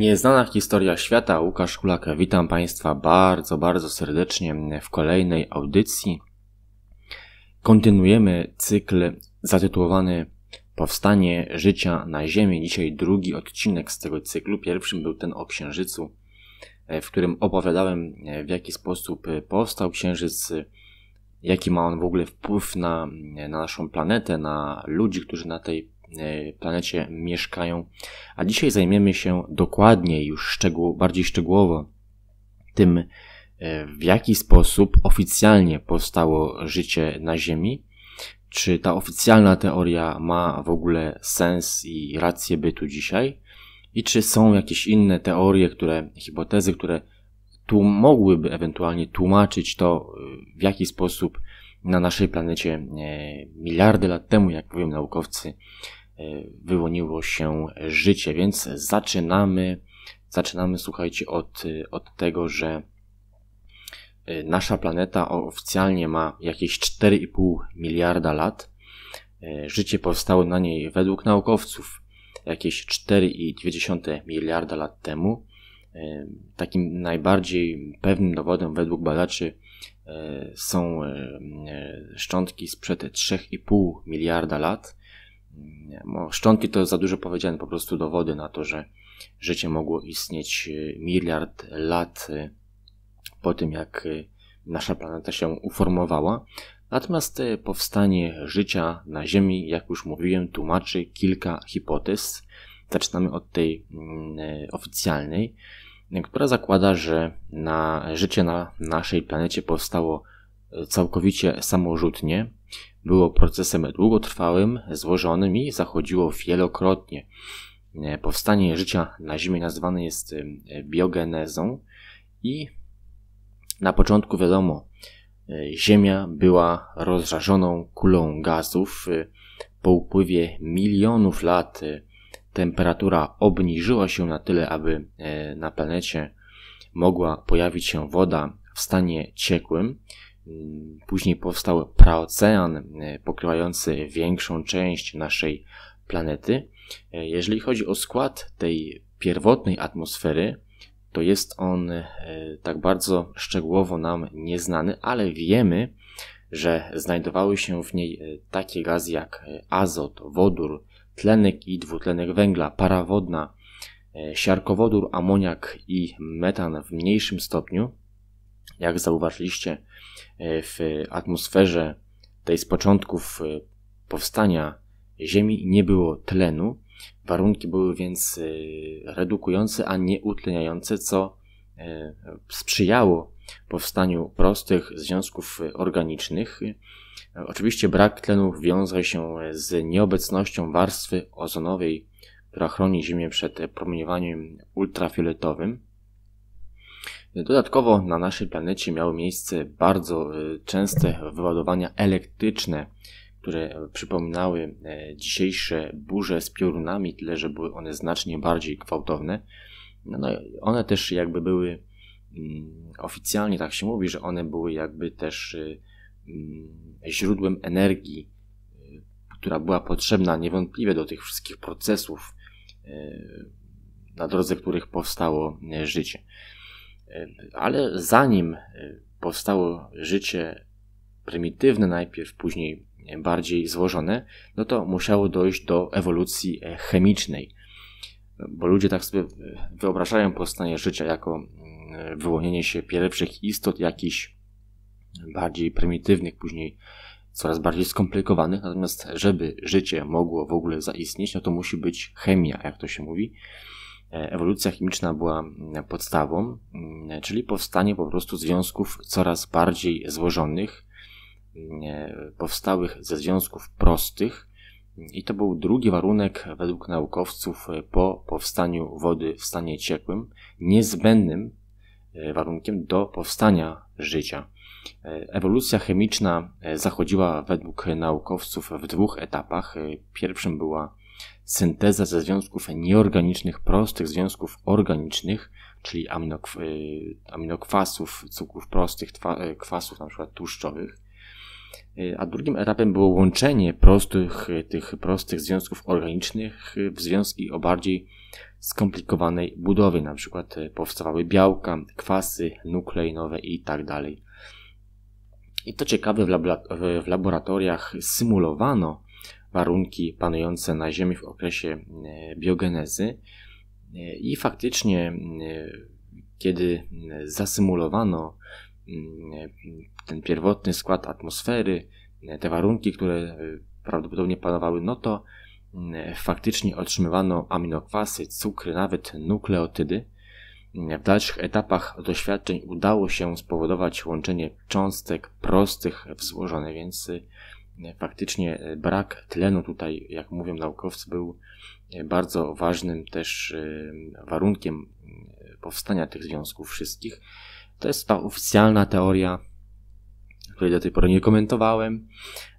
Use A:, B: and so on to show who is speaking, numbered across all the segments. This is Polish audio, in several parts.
A: Nieznana historia świata, Łukasz Kulaka. Witam Państwa bardzo, bardzo serdecznie w kolejnej audycji. Kontynuujemy cykl zatytułowany Powstanie życia na Ziemi. Dzisiaj drugi odcinek z tego cyklu. Pierwszym był ten o Księżycu, w którym opowiadałem w jaki sposób powstał Księżyc, jaki ma on w ogóle wpływ na, na naszą planetę, na ludzi, którzy na tej E, planecie mieszkają. A dzisiaj zajmiemy się dokładniej, już szczegół, bardziej szczegółowo tym, e, w jaki sposób oficjalnie powstało życie na Ziemi, czy ta oficjalna teoria ma w ogóle sens i rację bytu dzisiaj, i czy są jakieś inne teorie, które, hipotezy, które tu mogłyby ewentualnie tłumaczyć to, e, w jaki sposób na naszej planecie miliardy lat temu, jak powiem naukowcy, E, wyłoniło się życie. Więc zaczynamy, zaczynamy słuchajcie, od, od tego, że e, nasza planeta oficjalnie ma jakieś 4,5 miliarda lat. E, życie powstało na niej według naukowców jakieś 4,2 miliarda lat temu. Takim najbardziej pewnym dowodem według badaczy są szczątki sprzed 3,5 miliarda lat szczątki to za dużo powiedziane, po prostu dowody na to, że życie mogło istnieć e, miliard lat e, po tym, jak e, nasza planeta się uformowała. Natomiast powstanie życia na Ziemi, jak już mówiłem, tłumaczy kilka hipotez. Zaczynamy od tej mm, oficjalnej, która zakłada, że na życie na naszej planecie powstało całkowicie samorzutnie, było procesem długotrwałym, złożonym i zachodziło wielokrotnie. E, powstanie życia na Ziemi nazywane jest e, biogenezą i na początku wiadomo, e, Ziemia była rozżarzoną kulą gazów. Po upływie milionów lat temperatura obniżyła się na tyle, aby na planecie mogła pojawić się woda w stanie ciekłym. Później powstał praocean e, pokrywający większą część naszej planety. E, jeżeli chodzi o skład tej pierwotnej atmosfery, to jest on e, tak bardzo szczegółowo nam nieznany, ale wiemy, że znajdowały się w niej takie gazy jak azot, wodór, tlenek i dwutlenek węgla, para wodna, siarkowodór, amoniak i metan w mniejszym stopniu. Jak zauważyliście, e, w atmosferze tej z początków e, powstania Ziemi nie było tlenu. Warunki były więc e, redukujące, a nie utleniające, co sprzyjało powstaniu prostych związków organicznych. Oczywiście brak tlenu wiąże się z nieobecnością warstwy ozonowej, która chroni Ziemię przed promieniowaniem ultrafioletowym. Dodatkowo na naszej planecie miały miejsce bardzo e, częste wyładowania elektryczne, które przypominały e, dzisiejsze burze z piorunami, tyle że były one znacznie bardziej gwałtowne. No, no one też jakby były mm, oficjalnie tak się mówi, że one były jakby też e, mm, źródłem energii, która była potrzebna niewątpliwie do tych wszystkich procesów, na drodze których powstało życie. Ale zanim e, powstało życie prymitywne najpierw, później e, bardziej złożone, no to musiało dojść do ewolucji e, chemicznej. Bo ludzie tak sobie wyobrażają powstanie życia jako mm, wyłonienie się pierwszych istot jakichś bardziej prymitywnych, później coraz bardziej skomplikowanych. Natomiast żeby życie mogło w ogóle zaistnieć, no to musi być chemia, jak to się mówi. E, ewolucja chemiczna była mm, podstawą, mm, czyli powstanie po prostu związków coraz bardziej złożonych, mm, e, powstałych ze związków prostych, i to był drugi warunek według naukowców e, po powstaniu wody w stanie ciekłym, niezbędnym warunkiem do powstania życia. Ewolucja chemiczna zachodziła według naukowców w dwóch etapach. Pierwszym była synteza ze związków nieorganicznych, prostych związków organicznych, czyli y, aminokwasów, cukrów prostych, y, kwasów na przykład tłuszczowych. Y, a drugim etapem było łączenie prostych, tych prostych związków organicznych w związki o bardziej skomplikowanej budowie. Na przykład powstawały białka, kwasy nukleinowe i tak dalej. I to ciekawe, w laboratoriach symulowano warunki panujące na Ziemi w okresie e, biogenezy. E, I faktycznie, e, kiedy zasymulowano mm, ten pierwotny skład atmosfery, te warunki, które prawdopodobnie panowały, no to mm, faktycznie otrzymywano aminokwasy, cukry, nawet nukleotydy. Mm, w dalszych etapach doświadczeń udało się spowodować łączenie cząstek prostych w złożone, więc faktycznie e, brak tlenu tutaj, jak mówią naukowcy, był e, bardzo ważnym też e, warunkiem powstania tych związków wszystkich. To jest ta oficjalna teoria, której do tej pory nie komentowałem,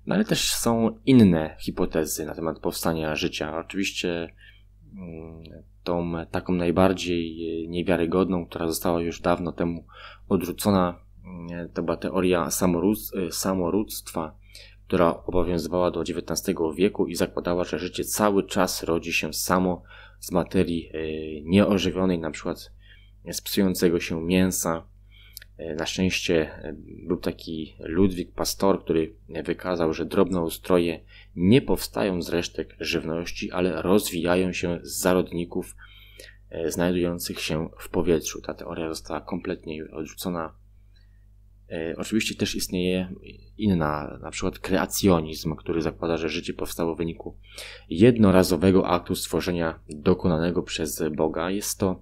A: no ale też są inne hipotezy na temat powstania życia. Oczywiście mm, tą taką najbardziej niewiarygodną, która została już dawno temu odrzucona, mm, to była teoria samorództwa, która obowiązywała do XIX wieku i zakładała, że życie cały czas rodzi się samo z materii e, nieożywionej, na przykład e, z psującego się mięsa. E, na szczęście był taki Ludwik Pastor, który wykazał, że drobne ustroje nie powstają z resztek żywności, ale rozwijają się z zarodników znajdujących się w powietrzu. Ta teoria została kompletnie odrzucona E, oczywiście też istnieje inna, na przykład kreacjonizm, który zakłada, że życie powstało w wyniku jednorazowego aktu stworzenia dokonanego przez Boga. Jest to,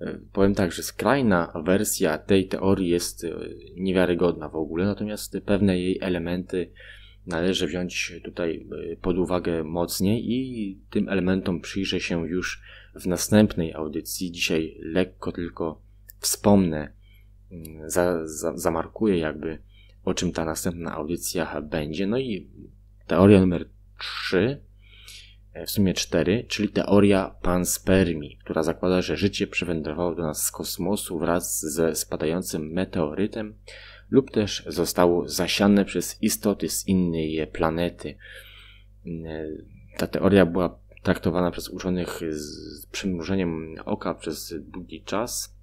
A: e, powiem tak, że skrajna wersja tej teorii jest e, niewiarygodna w ogóle, natomiast pewne jej elementy należy wziąć tutaj pod uwagę mocniej i tym elementom przyjrzę się już w następnej audycji. Dzisiaj lekko tylko wspomnę Mm, za, za, zamarkuje jakby o czym ta następna audycja będzie. No i teoria numer 3, e, w sumie 4, czyli teoria panspermii, która zakłada, że życie przywędrowało do nas z kosmosu wraz ze spadającym meteorytem lub też zostało zasiane przez istoty z innej planety. Mm, e, ta teoria była traktowana przez uczonych z przymrużeniem oka przez długi czas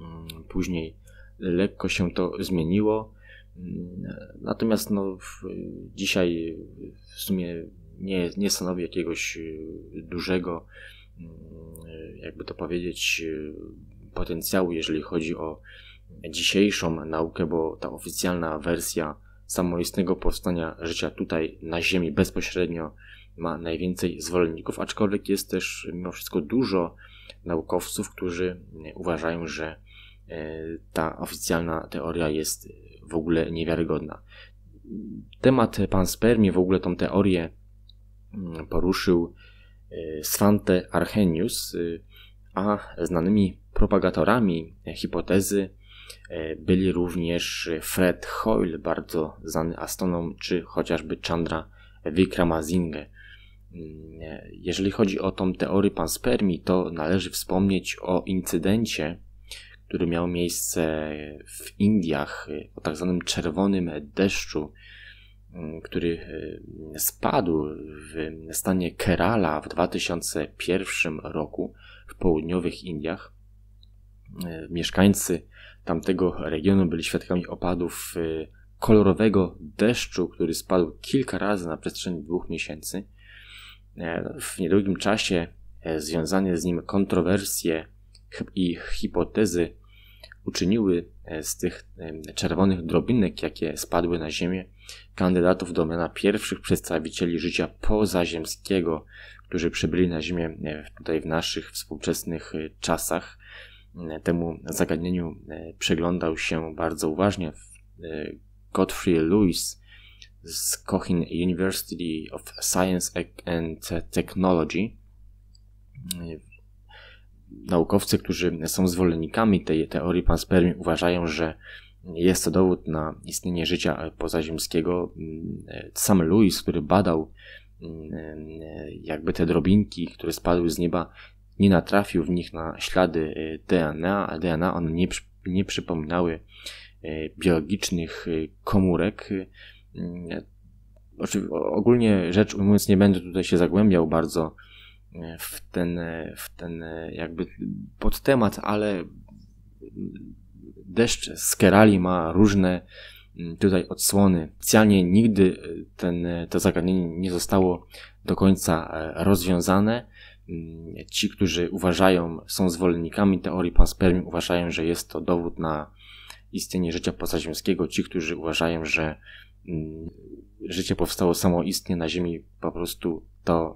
A: Mm, później lekko się to zmieniło. Mm, natomiast no, dzisiaj w sumie nie, nie stanowi jakiegoś y, dużego, mm, jakby to powiedzieć, y, potencjału, jeżeli chodzi o dzisiejszą naukę, bo ta oficjalna wersja samoistnego powstania życia tutaj na Ziemi bezpośrednio ma najwięcej zwolenników, aczkolwiek jest też mimo wszystko dużo naukowców, którzy uważają, że E, ta oficjalna teoria jest w ogóle niewiarygodna. Temat pan Spermie w ogóle tą teorię mm, poruszył e, Svante Archenius, y, a znanymi propagatorami hipotezy e, byli również Fred Hoyle, bardzo znany astronom, czy chociażby Chandra Vikramasinghe. Mm, jeżeli chodzi o tą teorię panspermii, to należy wspomnieć o incydencie, który miał miejsce w Indiach o tak zwanym czerwonym deszczu, mm, który e, spadł w stanie Kerala w 2001 roku w południowych Indiach. E, mieszkańcy tamtego regionu byli świadkami opadów e, kolorowego deszczu, który spadł kilka razy na przestrzeni dwóch miesięcy. W niedługim czasie związane z nim kontrowersje i hipotezy uczyniły e, z tych e, czerwonych drobinek, jakie spadły na Ziemię, kandydatów do miana pierwszych przedstawicieli życia pozaziemskiego, którzy przybyli na Ziemię e, tutaj w naszych współczesnych czasach. Temu zagadnieniu przeglądał się bardzo uważnie Godfrey Lewis z Cochin University of Science and Technology naukowcy, którzy są zwolennikami tej teorii panspermii, uważają, że jest to dowód na istnienie życia pozaziemskiego. Mm, sam Lewis, który badał mm, jakby te drobinki, które spadły z nieba, nie natrafił w nich na ślady y, DNA, a DNA one nie, nie przypominały y, biologicznych y, komórek. Mm, ogólnie rzecz ujmując, nie będę tutaj się zagłębiał bardzo w ten, w ten jakby podtemat, ale deszcz z Kerali ma różne mm, tutaj odsłony. Oficjalnie nigdy e, ten, e, to zagadnienie nie zostało do końca e, rozwiązane. Mm, ci, którzy uważają, są zwolennikami teorii panspermii, uważają, że jest to dowód na istnienie życia pozaziemskiego. Ci, którzy uważają, że mm, życie powstało samoistnie na Ziemi, po prostu to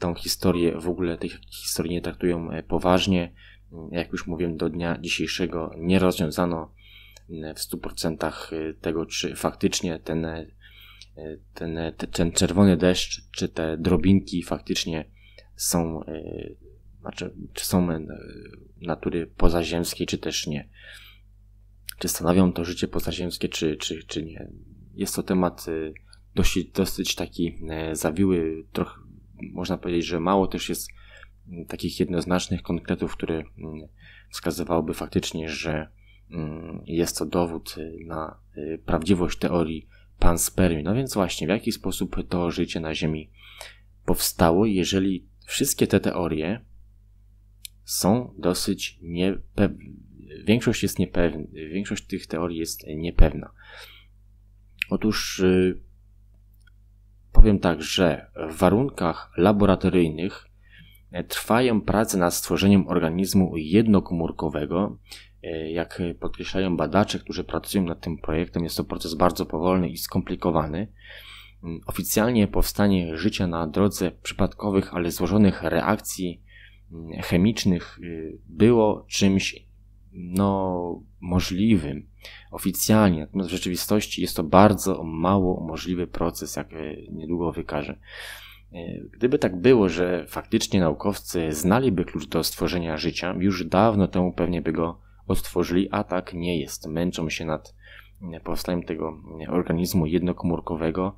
A: tą historię, w ogóle tych historii nie traktują e, poważnie. Jak już mówiłem, do dnia dzisiejszego nie rozwiązano e, w 100% e, tego, czy faktycznie ten, ten, ten czerwony deszcz, czy te drobinki faktycznie są, znaczy, czy są natury pozaziemskiej, czy też nie. Czy stanowią to życie pozaziemskie, czy, czy, czy nie. Jest to temat dosyć, dosyć taki zawiły, trochę można powiedzieć, że mało też jest mm, takich jednoznacznych konkretów, które mm, wskazywałyby faktycznie, że mm, jest to dowód y, na y, prawdziwość teorii panspermii. No więc właśnie, w jaki sposób to życie na Ziemi powstało, jeżeli wszystkie te teorie są dosyć niepewne. Większość jest niepewna, większość tych teorii jest niepewna. Otóż y, powiem tak, że w warunkach laboratoryjnych e, trwają prace nad stworzeniem organizmu jednokomórkowego. E, jak podkreślają badacze, którzy pracują nad tym projektem, jest to proces bardzo powolny i skomplikowany. Mm, oficjalnie powstanie życia na drodze przypadkowych, ale złożonych reakcji mm, chemicznych y, było czymś no, możliwym oficjalnie, natomiast w rzeczywistości jest to bardzo mało możliwy proces, jak e, niedługo wykażę. E, gdyby tak było, że faktycznie naukowcy znaliby klucz do stworzenia życia, już dawno temu pewnie by go odtworzyli, a tak nie jest. Męczą się nad e, powstaniem tego organizmu jednokomórkowego.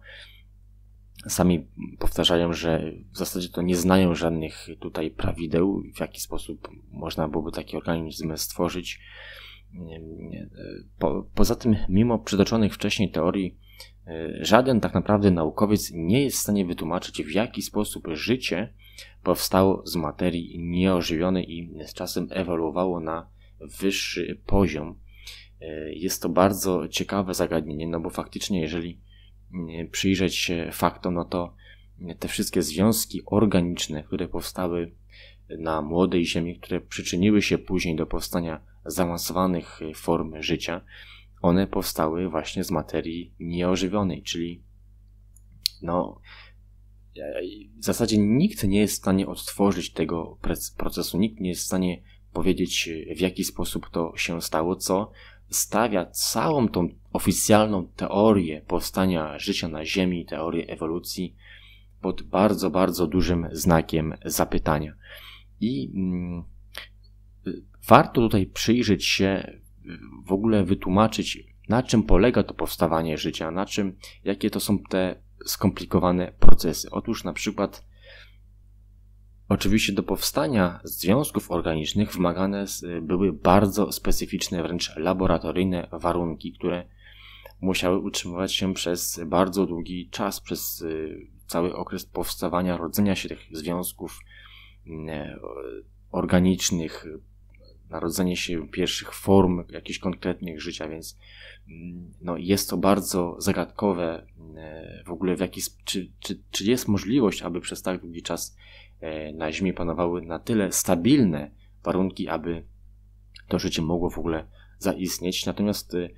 A: Sami powtarzają, że w zasadzie to nie znają żadnych tutaj prawideł, w jaki sposób można byłoby taki organizm stworzyć. Po, poza tym, mimo przytoczonych wcześniej teorii, e, żaden tak naprawdę naukowiec nie jest w stanie wytłumaczyć, w jaki sposób życie powstało z materii nieożywionej i z czasem ewoluowało na wyższy poziom. E, jest to bardzo ciekawe zagadnienie, no bo faktycznie, jeżeli e, przyjrzeć się faktom, no to te wszystkie związki organiczne, które powstały na młodej Ziemi, które przyczyniły się później do powstania zaawansowanych y, form życia, one powstały właśnie z materii nieożywionej, czyli no, w zasadzie nikt nie jest w stanie odtworzyć tego procesu, nikt nie jest w stanie powiedzieć, y, w jaki sposób to się stało, co stawia całą tą oficjalną teorię powstania życia na Ziemi, teorię ewolucji, pod bardzo, bardzo dużym znakiem zapytania. I mm, y, Warto tutaj przyjrzeć się, w ogóle wytłumaczyć, na czym polega to powstawanie życia, na czym, jakie to są te skomplikowane procesy. Otóż na przykład Oczywiście do powstania związków organicznych wymagane były bardzo specyficzne, wręcz laboratoryjne warunki, które musiały utrzymywać się przez bardzo długi czas, przez y, cały okres powstawania, rodzenia się tych związków mm, organicznych, narodzenie się pierwszych form jakichś konkretnych życia, więc mm, no, jest to bardzo zagadkowe e, w ogóle w jaki, czy, czy, czy jest możliwość, aby przez tak długi czas e, na Ziemi panowały na tyle stabilne warunki, aby to życie mogło w ogóle zaistnieć. Natomiast e,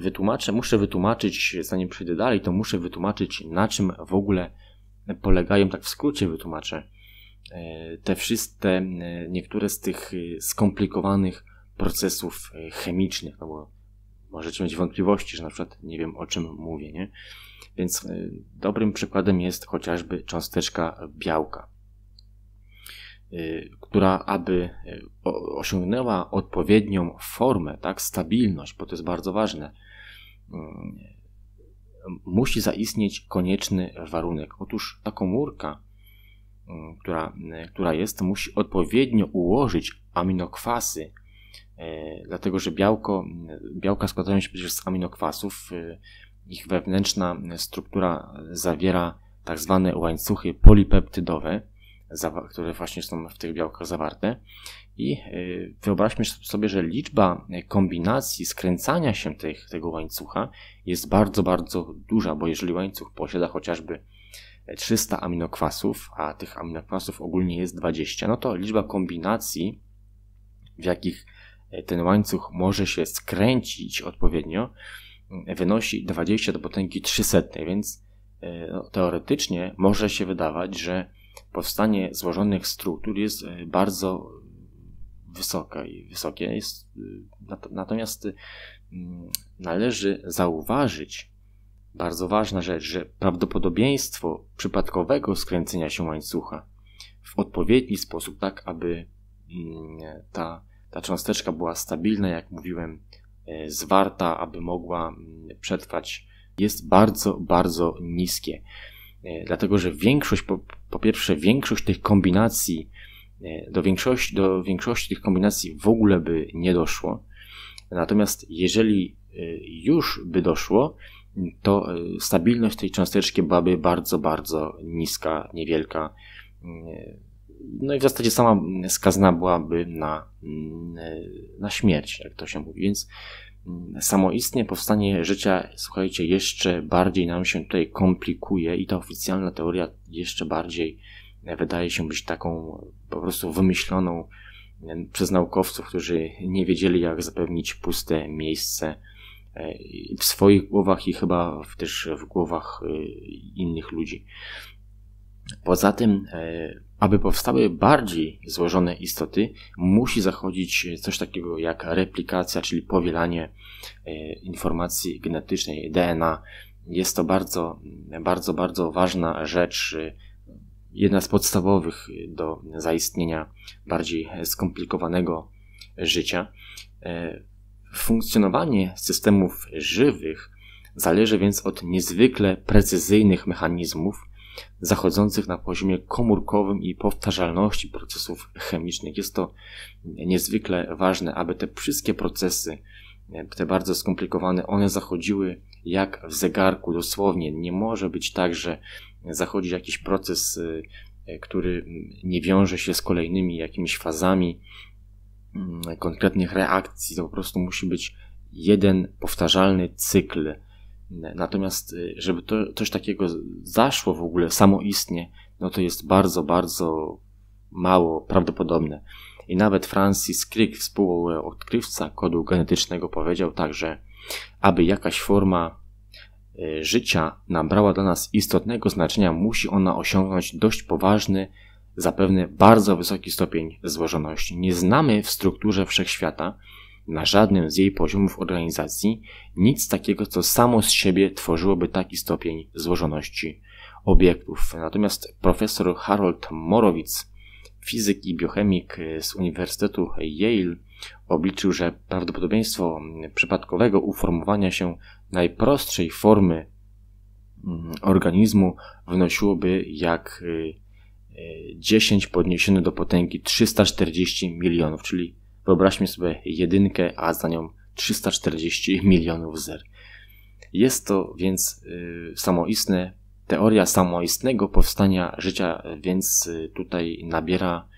A: wytłumaczę, muszę wytłumaczyć, zanim przejdę dalej, to muszę wytłumaczyć, na czym w ogóle polegają, tak w skrócie wytłumaczę, E, te wszystkie, e, niektóre z tych e, skomplikowanych procesów chemicznych, no bo możecie mieć wątpliwości, że na przykład nie wiem o czym mówię, nie? Więc dobrym przykładem jest chociażby cząsteczka białka, która aby osiągnęła odpowiednią formę, tak, stabilność, bo to jest bardzo ważne, mm, musi zaistnieć konieczny warunek. Otóż ta komórka, która, która jest, musi odpowiednio ułożyć aminokwasy, e, dlatego że białko, białka składają się przecież z aminokwasów. E, ich wewnętrzna struktura zawiera tak zwane łańcuchy polipeptydowe, które właśnie są w tych białkach zawarte. I e, wyobraźmy sobie, że liczba kombinacji skręcania się tych, tego łańcucha jest bardzo, bardzo duża, bo jeżeli łańcuch posiada chociażby 300 aminokwasów, a tych aminokwasów ogólnie jest 20, no to liczba kombinacji, w jakich e, ten łańcuch może się skręcić odpowiednio, mm, wynosi 20 do potęgi 300, więc e, no, teoretycznie może się wydawać, że powstanie złożonych struktur jest e, bardzo wysoka i wysokie. Jest, natomiast mm, należy zauważyć, bardzo ważna rzecz, że prawdopodobieństwo przypadkowego skręcenia się łańcucha w odpowiedni sposób, tak aby mm, ta, ta cząsteczka była stabilna, jak mówiłem, e, zwarta, aby mogła mm, przetrwać, jest bardzo, bardzo niskie. E, dlatego, że większość, po, po pierwsze, większość tych kombinacji, e, do większości, do większości tych kombinacji w ogóle by nie doszło. Natomiast jeżeli już by doszło, to y, stabilność tej cząsteczki byłaby bardzo, bardzo niska, niewielka. Y, no i w zasadzie sama skazana byłaby na, y, na śmierć, jak to się mówi. Więc samoistnie powstanie życia, słuchajcie, jeszcze bardziej nam się tutaj komplikuje i ta oficjalna teoria jeszcze bardziej wydaje się być taką po prostu wymyśloną przez naukowców, którzy nie wiedzieli, jak zapewnić puste miejsce E, w swoich głowach i chyba też w głowach e, innych ludzi. Poza tym, e, aby powstały bardziej złożone istoty, musi zachodzić coś takiego jak replikacja, czyli powielanie informacji genetycznej, DNA. Jest to bardzo, bardzo, bardzo ważna rzecz, jedna z podstawowych do zaistnienia bardziej skomplikowanego życia. Funkcjonowanie systemów żywych zależy więc od niezwykle precyzyjnych mechanizmów zachodzących na poziomie komórkowym i powtarzalności procesów chemicznych. Jest to niezwykle ważne, aby te wszystkie procesy, te bardzo skomplikowane, one zachodziły jak w zegarku, dosłownie. Nie może być tak, że zachodzi jakiś proces, y, który nie wiąże się z kolejnymi jakimiś fazami Mm, konkretnych reakcji, to po prostu musi być jeden powtarzalny cykl. Natomiast, y, żeby to, coś takiego zaszło w ogóle samoistnie, no to jest bardzo, bardzo mało prawdopodobne. I nawet Francis Crick, współodkrywca kodu genetycznego, powiedział także, aby jakaś forma y, życia nabrała dla nas istotnego znaczenia, musi ona osiągnąć dość poważny zapewne bardzo wysoki stopień złożoności. Nie znamy w strukturze wszechświata, na żadnym z jej poziomów organizacji, nic takiego, co samo z siebie tworzyłoby taki stopień złożoności obiektów. Natomiast profesor Harold Morowitz, fizyk i biochemik z Uniwersytetu Yale, obliczył, że prawdopodobieństwo przypadkowego uformowania się najprostszej formy mm, organizmu wynosiłoby jak y, 10 podniesiony do potęgi 340 milionów, czyli wyobraźmy sobie jedynkę, a za nią 340 milionów zer. Jest to więc y, samoistne, teoria samoistnego powstania życia, więc y, tutaj nabiera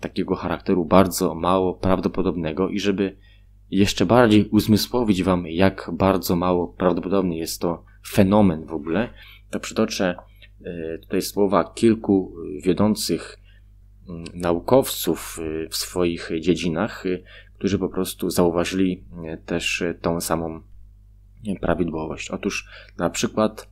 A: takiego charakteru bardzo mało prawdopodobnego i żeby jeszcze bardziej uzmysłowić Wam, jak bardzo mało prawdopodobny jest to fenomen w ogóle, to przytoczę E, tutaj słowa kilku wiodących mm, naukowców e, w swoich dziedzinach, e, którzy po prostu zauważyli też tą samą prawidłowość. Otóż na przykład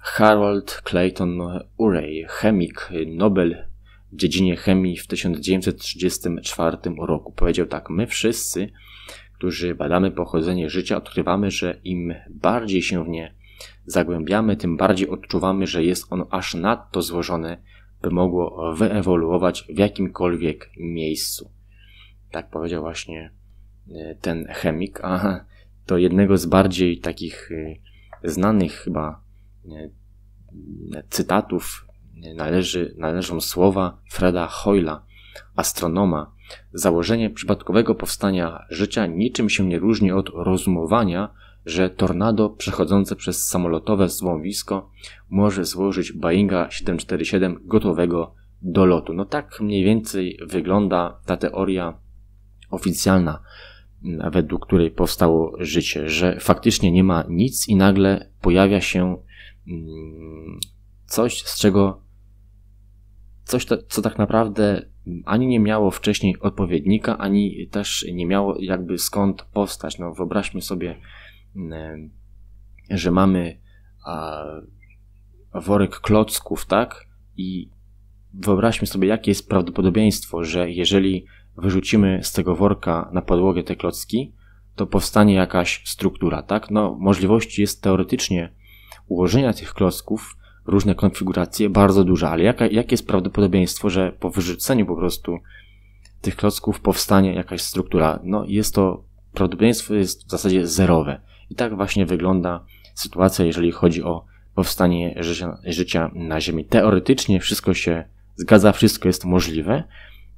A: Harold Clayton Urey, chemik Nobel w dziedzinie chemii w 1934 roku, powiedział tak: My wszyscy, którzy badamy pochodzenie życia, odkrywamy, że im bardziej się w nie zagłębiamy, tym bardziej odczuwamy, że jest ono aż nadto złożone, by mogło wyewoluować w jakimkolwiek miejscu. Tak powiedział właśnie e, ten chemik, a to jednego z bardziej takich e, znanych chyba e, cytatów należy, należą słowa Freda Hoyla, astronoma. Założenie przypadkowego powstania życia niczym się nie różni od rozumowania że tornado przechodzące przez samolotowe złowisko może złożyć Boeinga 747 gotowego do lotu. No tak mniej więcej wygląda ta teoria oficjalna, według której powstało życie, że faktycznie nie ma nic i nagle pojawia się mm, coś, z czego coś, co tak naprawdę ani nie miało wcześniej odpowiednika, ani też nie miało jakby skąd powstać. No wyobraźmy sobie E, że mamy worek klocków, tak? I wyobraźmy sobie, jakie jest prawdopodobieństwo, że jeżeli wyrzucimy z tego worka na podłogę te klocki, to powstanie jakaś struktura, tak? No, możliwości jest teoretycznie ułożenia tych klocków, różne konfiguracje, bardzo duże, ale jaka, jakie jest prawdopodobieństwo, że po wyrzuceniu po prostu tych klocków powstanie jakaś struktura? No, jest to, prawdopodobieństwo jest w zasadzie zerowe. I tak właśnie wygląda sytuacja, jeżeli chodzi o powstanie życia, życia na Ziemi. Teoretycznie wszystko się zgadza, wszystko jest możliwe,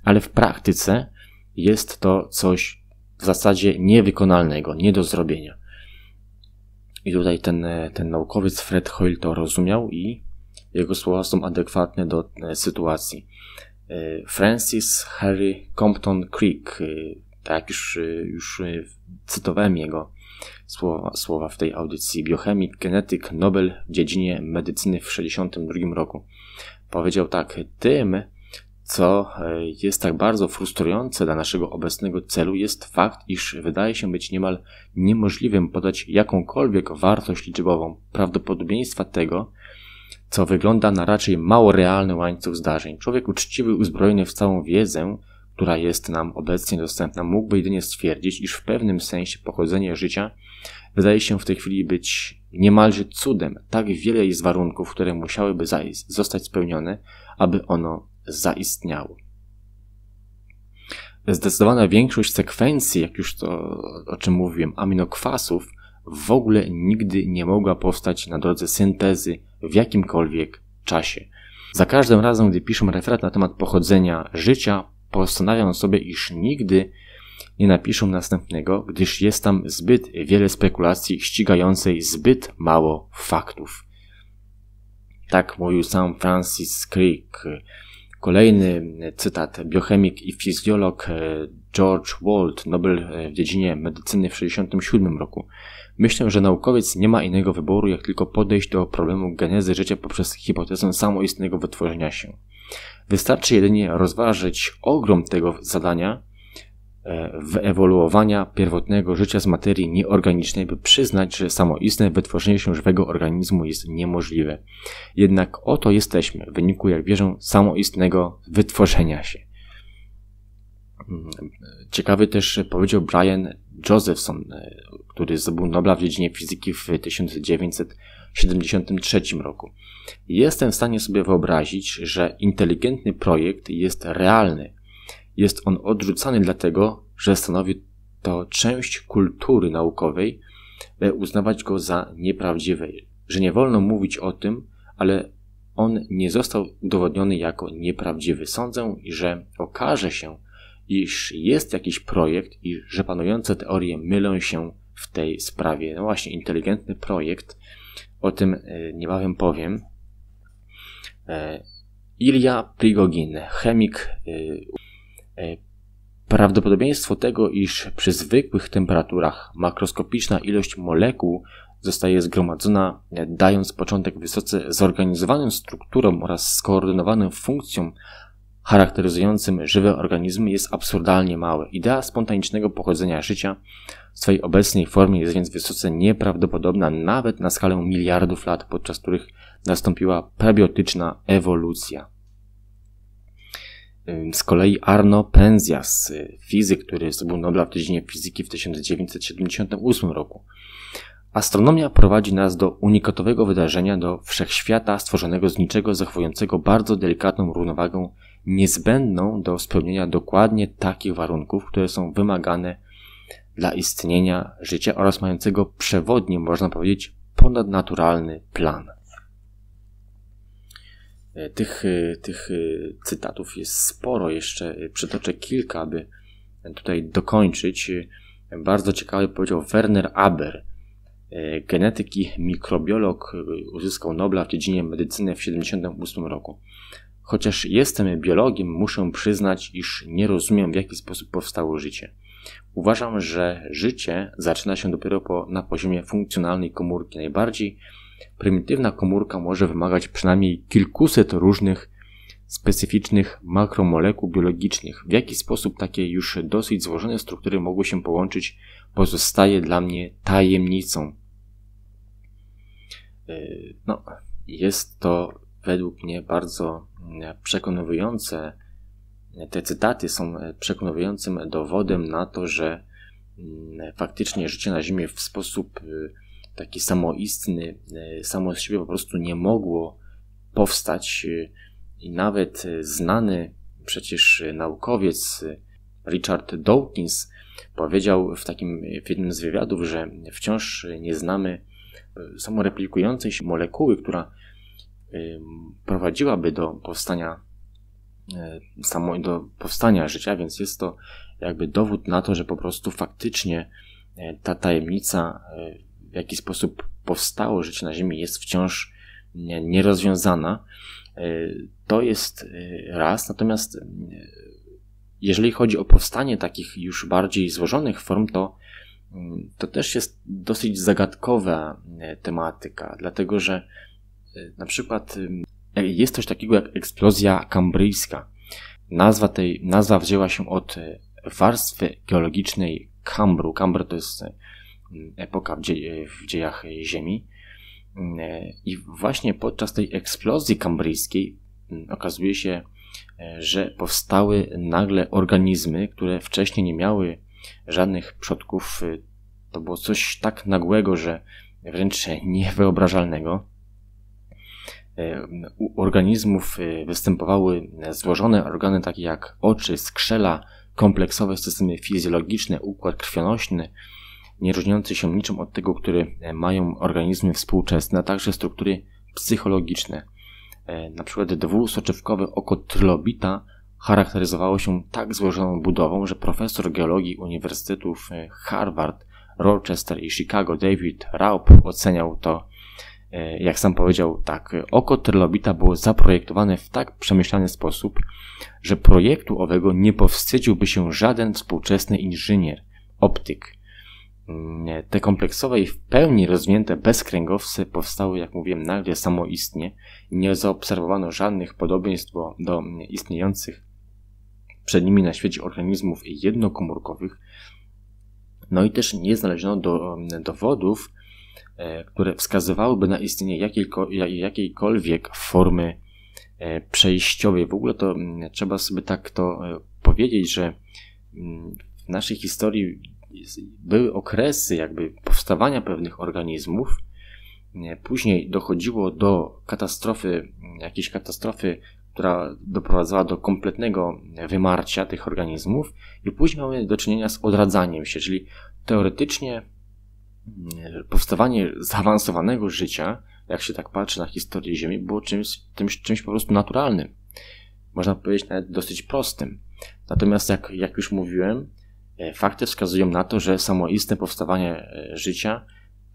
A: ale w praktyce jest to coś w zasadzie niewykonalnego, nie do zrobienia. I tutaj ten, ten naukowiec Fred Hoyle to rozumiał i jego słowa są adekwatne do e, sytuacji. E, Francis Harry Compton Creek, e, tak już, już cytowałem jego Słowa, słowa w tej audycji biochemik, genetyk, Nobel w dziedzinie medycyny w 1962 roku. Powiedział tak, tym, co e, jest tak bardzo frustrujące dla naszego obecnego celu, jest fakt, iż wydaje się być niemal niemożliwym podać jakąkolwiek wartość liczbową prawdopodobieństwa tego, co wygląda na raczej mało realny łańcuch zdarzeń. Człowiek uczciwy, uzbrojony w całą wiedzę, która jest nam obecnie dostępna, mógłby jedynie stwierdzić, iż w pewnym sensie pochodzenie życia wydaje się w tej chwili być niemalże cudem. Tak wiele jest warunków, które musiałyby zostać spełnione, aby ono zaistniało. Zdecydowana większość sekwencji, jak już to o czym mówiłem, aminokwasów w ogóle nigdy nie mogła powstać na drodze syntezy w jakimkolwiek czasie. Za każdym razem, gdy piszę referat na temat pochodzenia życia, postanawiam sobie, iż nigdy nie napiszą następnego, gdyż jest tam zbyt wiele spekulacji ścigającej zbyt mało faktów. Tak mówił sam Francis Crick. Kolejny cytat. Biochemik i fizjolog e, George Wald, Nobel e, w dziedzinie medycyny w 1967 roku. Myślę, że naukowiec nie ma innego wyboru, jak tylko podejść do problemu genezy życia poprzez hipotezę samoistnego wytworzenia się. Wystarczy jedynie rozważyć ogrom tego zadania, e, wyewoluowania pierwotnego życia z materii nieorganicznej, by przyznać, że samoistne wytworzenie się żywego organizmu jest niemożliwe. Jednak oto jesteśmy w wyniku, jak wierzę, samoistnego wytworzenia się. Mm, ciekawy też powiedział Brian Josephson, e, który zdobył Nobla w dziedzinie fizyki w 1973 roku. Jestem w stanie sobie wyobrazić, że inteligentny projekt jest realny. Jest on odrzucany dlatego, że stanowi to część kultury naukowej, by uznawać go za nieprawdziwy, że nie wolno mówić o tym, ale on nie został udowodniony jako nieprawdziwy. Sądzę, że okaże się, iż jest jakiś projekt i że panujące teorie mylą się w tej sprawie. No właśnie, inteligentny projekt, o tym e, niebawem powiem. E, Ilia Prigogin, chemik. E, prawdopodobieństwo tego, iż przy zwykłych temperaturach makroskopiczna ilość molekuł zostaje zgromadzona, dając początek wysoce zorganizowanym strukturom oraz skoordynowanym funkcjom charakteryzującym żywe organizmy, jest absurdalnie małe. Idea spontanicznego pochodzenia życia w swojej obecnej formie jest więc wysoce nieprawdopodobna nawet na skalę miliardów lat, podczas których nastąpiła prebiotyczna ewolucja. Z kolei Arno Penzias, y, fizyk, który zdobył Nobla w dziedzinie fizyki w 1978 roku. Astronomia prowadzi nas do unikatowego wydarzenia, do wszechświata stworzonego z niczego, zachowującego bardzo delikatną równowagę niezbędną do spełnienia dokładnie takich warunków, które są wymagane dla istnienia, życia oraz mającego przewodni, można powiedzieć, ponadnaturalny plan. E, tych, e, tych e, cytatów jest sporo, jeszcze przytoczę kilka, aby tutaj dokończyć. Bardzo ciekawy powiedział Werner Aber, genetyk i mikrobiolog, uzyskał Nobla w dziedzinie medycyny w 1978 roku. Chociaż jestem biologiem, muszę przyznać, iż nie rozumiem, w jaki sposób powstało życie. Uważam, że życie zaczyna się dopiero po, na poziomie funkcjonalnej komórki. Najbardziej prymitywna komórka może wymagać przynajmniej kilkuset różnych specyficznych makromolekuł biologicznych. W jaki sposób takie już dosyć złożone struktury mogły się połączyć, pozostaje dla mnie tajemnicą. E, no, jest to według mnie bardzo mm, przekonujące te cytaty są e, przekonującym dowodem na to, że mm, faktycznie życie na Ziemi w sposób y, taki samoistny, e, samo z siebie po prostu nie mogło powstać. Y, I nawet e, znany przecież naukowiec y, Richard Dawkins powiedział w takim w jednym z wywiadów, że wciąż nie znamy samoreplikującej się molekuły, która prowadziłaby do powstania E, samo do powstania życia, więc jest to jakby dowód na to, że po prostu faktycznie e, ta tajemnica, e, w jaki sposób powstało życie na Ziemi, jest wciąż nierozwiązana. To jest raz, natomiast jeżeli chodzi o powstanie takich już bardziej złożonych form, to mm, to też jest dosyć zagadkowa tematyka, dlatego że na przykład jest coś takiego jak eksplozja kambryjska. Nazwa, tej, nazwa wzięła się od e, warstwy geologicznej Kambru. Kambr to jest e, epoka w, e, w dziejach Ziemi. Mm, I właśnie podczas tej eksplozji kambryjskiej mm, okazuje się, że powstały nagle organizmy, które wcześniej nie miały żadnych przodków. To było coś tak nagłego, że wręcz niewyobrażalnego u organizmów y, występowały złożone organy takie jak oczy, skrzela, kompleksowe systemy fizjologiczne, układ krwionośny, nie różniący się niczym od tego, który e, mają organizmy współczesne, a także struktury psychologiczne. E, na przykład dwusoczewkowe oko trylobita charakteryzowało się tak złożoną budową, że profesor geologii uniwersytetów e, Harvard, Rochester i Chicago David Raup oceniał to E, jak sam powiedział, tak, oko trylobita było zaprojektowane w tak przemyślany sposób, że projektu owego nie powstydziłby się żaden współczesny inżynier, optyk. Mm, e, te kompleksowe i w pełni rozwinięte bezkręgowce powstały, jak mówiłem, nagle samoistnie. Nie zaobserwowano żadnych podobieństw do mm, istniejących przed nimi na świecie organizmów jednokomórkowych. No i też nie znaleziono do, mm, dowodów E, które wskazywałyby na istnienie jakiejkolwiek formy e, przejściowej. W ogóle to mm, trzeba sobie tak to e, powiedzieć, że mm, w naszej historii były okresy jakby powstawania pewnych organizmów. Później dochodziło do katastrofy, mm, jakiejś katastrofy, która doprowadzała do kompletnego wymarcia tych organizmów, i później mamy do czynienia z odradzaniem się, czyli teoretycznie E, powstawanie zaawansowanego życia, jak się tak patrzy na historię Ziemi, było czymś, czymś, czymś po prostu naturalnym. Można powiedzieć nawet dosyć prostym. Natomiast, jak, jak już mówiłem, e, fakty wskazują na to, że samoistne powstawanie e, życia,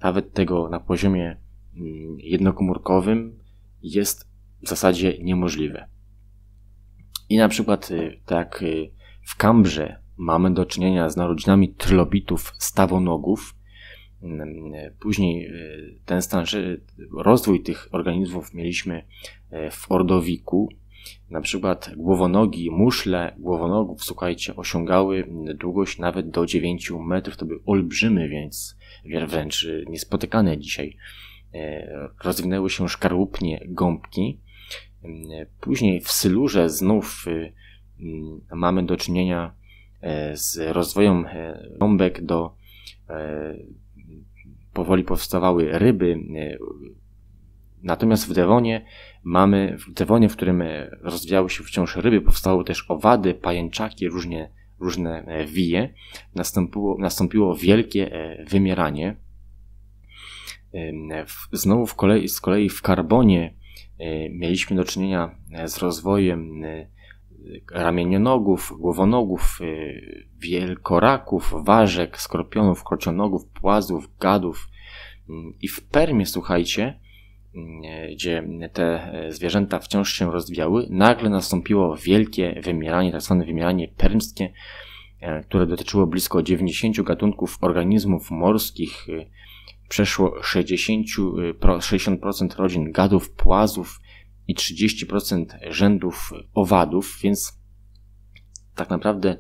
A: nawet tego na poziomie mm, jednokomórkowym, jest w zasadzie niemożliwe. I na przykład, tak w Kambrze mamy do czynienia z narodzinami trylobitów stawonogów, Mm, e, później e, ten stan, rozwój tych organizmów mieliśmy e, w Ordowiku. Na przykład głowonogi, muszle głowonogów, słuchajcie, osiągały długość nawet do 9 metrów. To były olbrzymy, więc wręcz niespotykane dzisiaj. Rozwinęły się szkarłupnie gąbki. Mm, później w Sylurze znów mm, mamy do czynienia z rozwojem gąbek do powoli powstawały ryby. E, natomiast w Dewonie mamy, w Dewonie, w którym e, rozwijały się wciąż ryby, powstały też owady, pajęczaki, różnie, różne e, wije. Nastąpiło, nastąpiło wielkie wymieranie. Znowu w kolei, z kolei w Karbonie mieliśmy do czynienia z rozwojem ramienionogów, głowonogów, y, wielkoraków, warzek, skorpionów, krocionogów, płazów, gadów. Mm, I w Permie, słuchajcie, mm, gdzie te e, zwierzęta wciąż się rozwijały, nagle nastąpiło wielkie wymieranie, tak zwane wymieranie permskie, e, które dotyczyło blisko 90 gatunków organizmów morskich, e, przeszło 60%, 60% rodzin gadów, płazów, i 30% rzędów owadów, więc tak naprawdę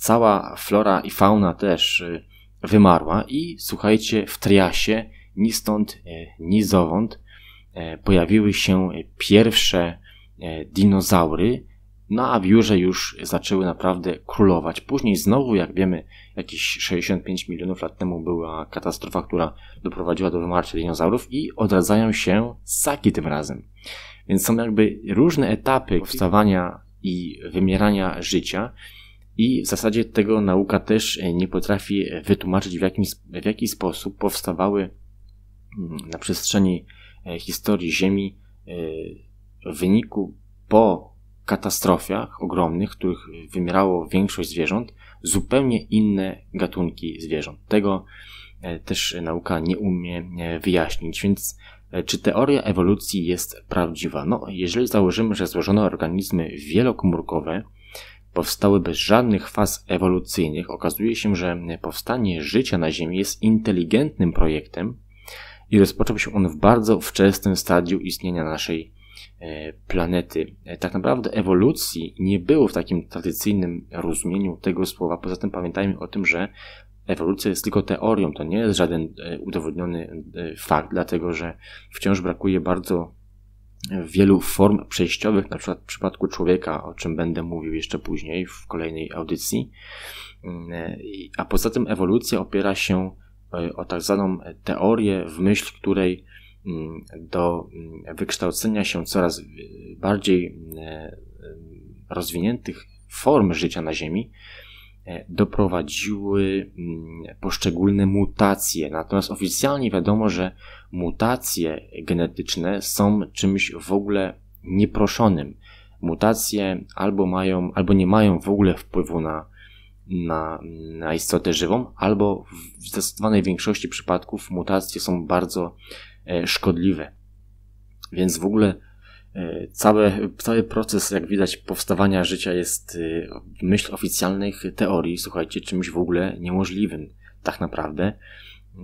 A: cała flora i fauna też y, wymarła i słuchajcie, w Triasie ni stąd, y, ni zowąd y, pojawiły się pierwsze dinozaury, no a wiórze już zaczęły naprawdę królować. Później znowu, jak wiemy, jakieś 65 milionów lat temu była katastrofa, która doprowadziła do wymarcia dinozaurów i odradzają się saki tym razem. Więc są jakby różne etapy powstawania i wymierania życia, i w zasadzie tego nauka też e, nie potrafi e, wytłumaczyć, w, jakim, w jaki sposób powstawały mm, na przestrzeni e, historii Ziemi w wyniku po katastrofiach ogromnych, w których wymierało większość zwierząt, zupełnie inne gatunki zwierząt. Tego też nauka nie umie wyjaśnić, więc E, czy teoria ewolucji jest prawdziwa? No, jeżeli założymy, że złożone organizmy wielokomórkowe powstały bez żadnych faz ewolucyjnych, okazuje się, że powstanie życia na Ziemi jest inteligentnym projektem i rozpoczął się on w bardzo wczesnym stadium istnienia naszej e, planety. E, tak naprawdę ewolucji nie było w takim tradycyjnym rozumieniu tego słowa. Poza tym pamiętajmy o tym, że ewolucja jest tylko teorią, to nie jest żaden e, udowodniony e, fakt, dlatego że wciąż brakuje bardzo wielu form przejściowych, na przykład w przypadku człowieka, o czym będę mówił jeszcze później w kolejnej audycji. Mm, e, a poza tym ewolucja opiera się o tak zwaną teorię, w myśl której mm, do mm, wykształcenia się coraz bardziej rozwiniętych form życia na Ziemi E, doprowadziły mm, poszczególne mutacje. Natomiast oficjalnie wiadomo, że mutacje genetyczne są czymś w ogóle nieproszonym. Mutacje albo mają, albo nie mają w ogóle wpływu na, na, na istotę żywą, albo w zdecydowanej większości przypadków mutacje są bardzo e, szkodliwe. Więc w ogóle E, cały, cały proces, jak widać, powstawania życia jest e, w myśl oficjalnych teorii, słuchajcie, czymś w ogóle niemożliwym, tak naprawdę.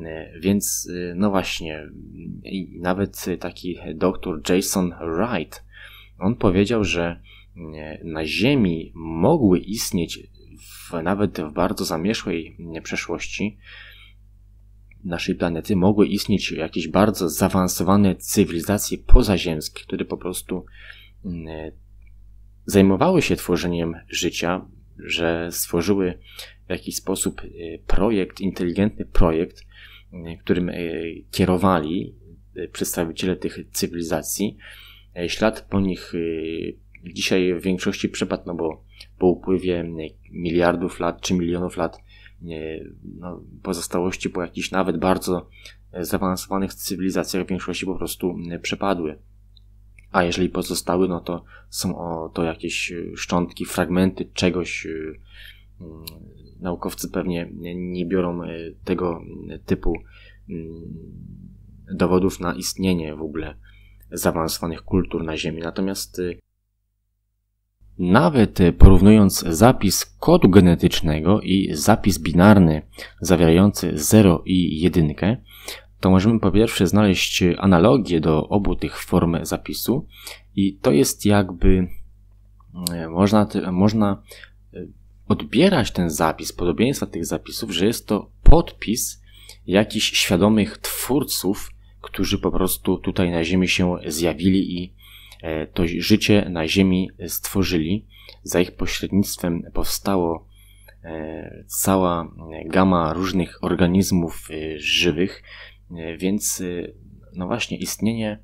A: E, więc, no właśnie, nawet taki doktor Jason Wright, on powiedział, że na Ziemi mogły istnieć w, nawet w bardzo zamierzchłej przeszłości naszej planety mogły istnieć jakieś bardzo zaawansowane cywilizacje pozaziemskie, które po prostu mm, zajmowały się tworzeniem życia, że stworzyły w jakiś sposób y, projekt, inteligentny projekt, y, którym y, kierowali przedstawiciele tych cywilizacji. Ślad po nich dzisiaj w większości przypadł, no bo po upływie miliardów lat czy milionów lat no, pozostałości po jakichś nawet bardzo e, zaawansowanych cywilizacjach w większości po prostu e, przepadły. A jeżeli pozostały, no to są to jakieś e, szczątki, fragmenty czegoś. Mm, naukowcy pewnie nie biorą tego typu mm, dowodów na istnienie w ogóle zaawansowanych kultur na Ziemi. Natomiast nawet porównując zapis kodu genetycznego i zapis binarny zawierający 0 i 1, to możemy po pierwsze znaleźć analogię do obu tych form zapisu i to jest jakby e, można, można e, odbierać ten zapis, podobieństwa tych zapisów, że jest to podpis jakichś świadomych twórców, którzy po prostu tutaj na Ziemi się zjawili i E, to życie na Ziemi stworzyli. Za ich pośrednictwem powstało e, cała gama różnych organizmów e, żywych, więc no właśnie istnienie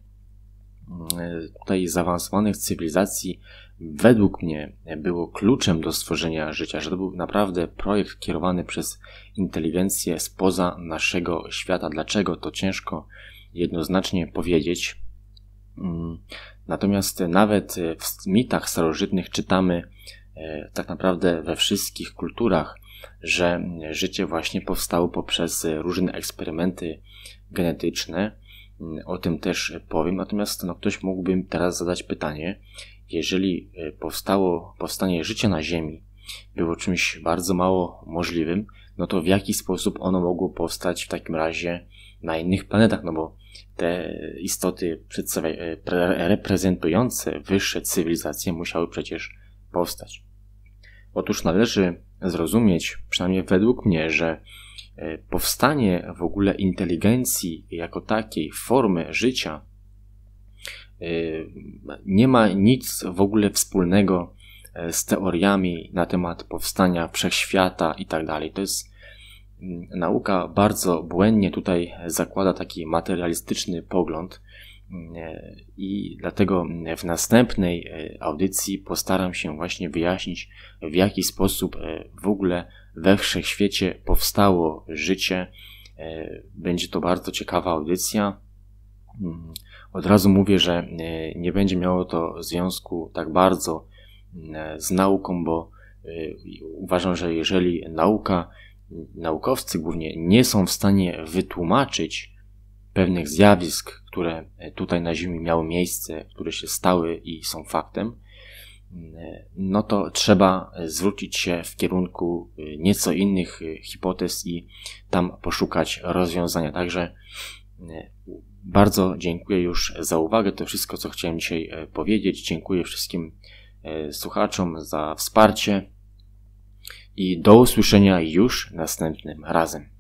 A: tutaj zaawansowanych cywilizacji według mnie było kluczem do stworzenia życia, że to był naprawdę projekt kierowany przez inteligencję spoza naszego świata. Dlaczego to ciężko jednoznacznie powiedzieć. Mm, Natomiast e, nawet e, w mitach starożytnych czytamy e, tak naprawdę we wszystkich kulturach, że mm, życie właśnie powstało poprzez różne eksperymenty genetyczne. Mm, o tym też powiem. Natomiast no, ktoś mógłby teraz zadać pytanie, jeżeli powstało, powstanie życia na Ziemi było czymś bardzo mało możliwym, no to w jaki sposób ono mogło powstać w takim razie na innych planetach? No bo te istoty e, reprezentujące wyższe cywilizacje musiały przecież powstać. Otóż należy zrozumieć, przynajmniej według mnie, że e, powstanie w ogóle inteligencji jako takiej, formy życia, e, nie ma nic w ogóle wspólnego z teoriami na temat powstania wszechświata i tak dalej. To jest Mm, nauka bardzo błędnie tutaj zakłada taki materialistyczny pogląd. Mm, e, I dlatego mm, w następnej e, audycji postaram się właśnie wyjaśnić, w jaki sposób e, w ogóle we wszechświecie powstało życie. Będzie to bardzo ciekawa audycja. Od razu mówię, że nie będzie miało to związku tak bardzo z nauką, bo uważam, że jeżeli nauka naukowcy głównie nie są w stanie wytłumaczyć pewnych zjawisk, które tutaj na Ziemi miały miejsce, które się stały i są faktem, no to trzeba zwrócić się w kierunku nieco innych hipotez i tam poszukać rozwiązania. Także e, bardzo dziękuję już za uwagę. To wszystko, co chciałem dzisiaj e, powiedzieć. Dziękuję wszystkim e, słuchaczom za wsparcie i do usłyszenia już następnym razem.